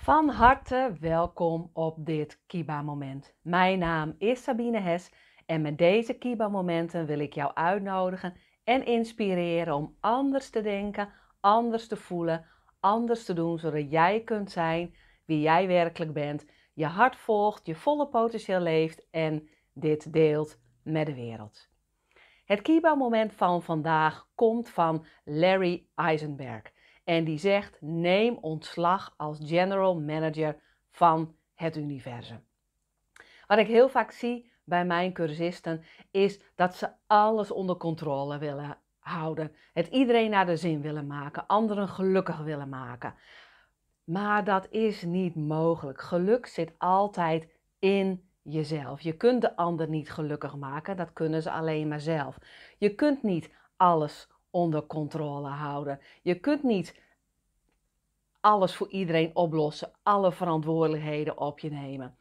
Van harte welkom op dit Kiba-moment. Mijn naam is Sabine Hes en met deze Kiba-momenten wil ik jou uitnodigen en inspireren om anders te denken, anders te voelen, anders te doen, zodat jij kunt zijn wie jij werkelijk bent, je hart volgt, je volle potentieel leeft en dit deelt met de wereld. Het Kiba-moment van vandaag komt van Larry Eisenberg. En die zegt: neem ontslag als general manager van het universum. Wat ik heel vaak zie bij mijn cursisten is dat ze alles onder controle willen houden. Het iedereen naar de zin willen maken, anderen gelukkig willen maken. Maar dat is niet mogelijk. Geluk zit altijd in jezelf. Je kunt de ander niet gelukkig maken, dat kunnen ze alleen maar zelf. Je kunt niet alles onder controle houden. Je kunt niet alles voor iedereen oplossen, alle verantwoordelijkheden op je nemen.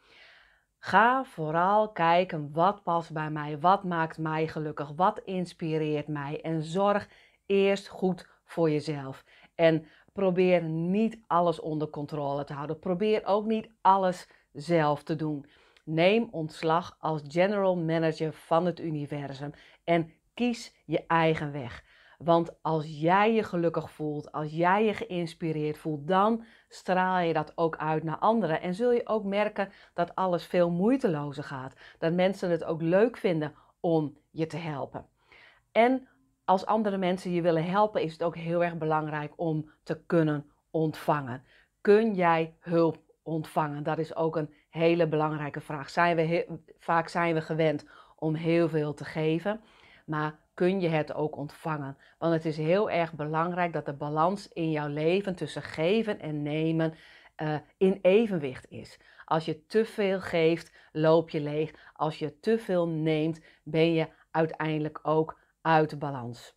Ga vooral kijken wat past bij mij, wat maakt mij gelukkig, wat inspireert mij en zorg eerst goed voor jezelf. En probeer niet alles onder controle te houden. Probeer ook niet alles zelf te doen. Neem ontslag als general manager van het universum en kies je eigen weg. Want als jij je gelukkig voelt, als jij je geïnspireerd voelt, dan straal je dat ook uit naar anderen. En zul je ook merken dat alles veel moeitelozer gaat. Dat mensen het ook leuk vinden om je te helpen. En als andere mensen je willen helpen, is het ook heel erg belangrijk om te kunnen ontvangen. Kun jij hulp ontvangen? Dat is ook een hele belangrijke vraag. vaak zijn we gewend om heel veel te geven, maar kun je het ook ontvangen. Want het is heel erg belangrijk dat de balans in jouw leven tussen geven en nemen eh, in evenwicht is. Als je te veel geeft, loop je leeg. Als je te veel neemt, ben je uiteindelijk ook uit balans.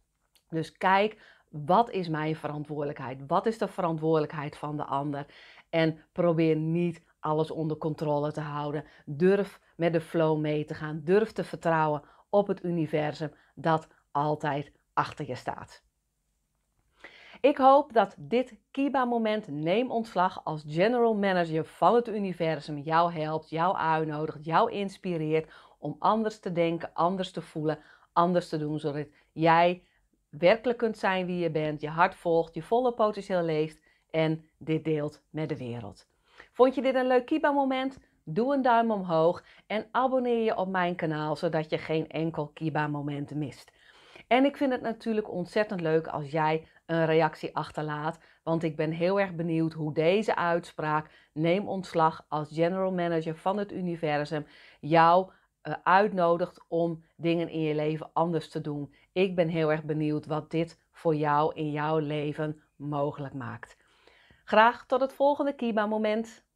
Dus kijk, wat is mijn verantwoordelijkheid? Wat is de verantwoordelijkheid van de ander? En probeer niet alles onder controle te houden. Durf met de flow mee te gaan. Durf te vertrouwen op het universum, dat altijd achter je staat. Ik hoop dat dit Kiba-moment Neem Ontslag als General Manager van het universum jou helpt, jou uitnodigt, jou inspireert om anders te denken, anders te voelen, anders te doen, zodat jij werkelijk kunt zijn wie je bent, je hart volgt, je volle potentieel leeft en dit deelt met de wereld. Vond je dit een leuk Kiba-moment? Doe een duim omhoog en abonneer je op mijn kanaal zodat je geen enkel Kiba-moment mist. En ik vind het natuurlijk ontzettend leuk als jij een reactie achterlaat, want ik ben heel erg benieuwd hoe deze uitspraak, neem ontslag als general manager van het universum, jou eh, uitnodigt om dingen in je leven anders te doen. Ik ben heel erg benieuwd wat dit voor jou in jouw leven mogelijk maakt. Graag tot het volgende Kiba-moment.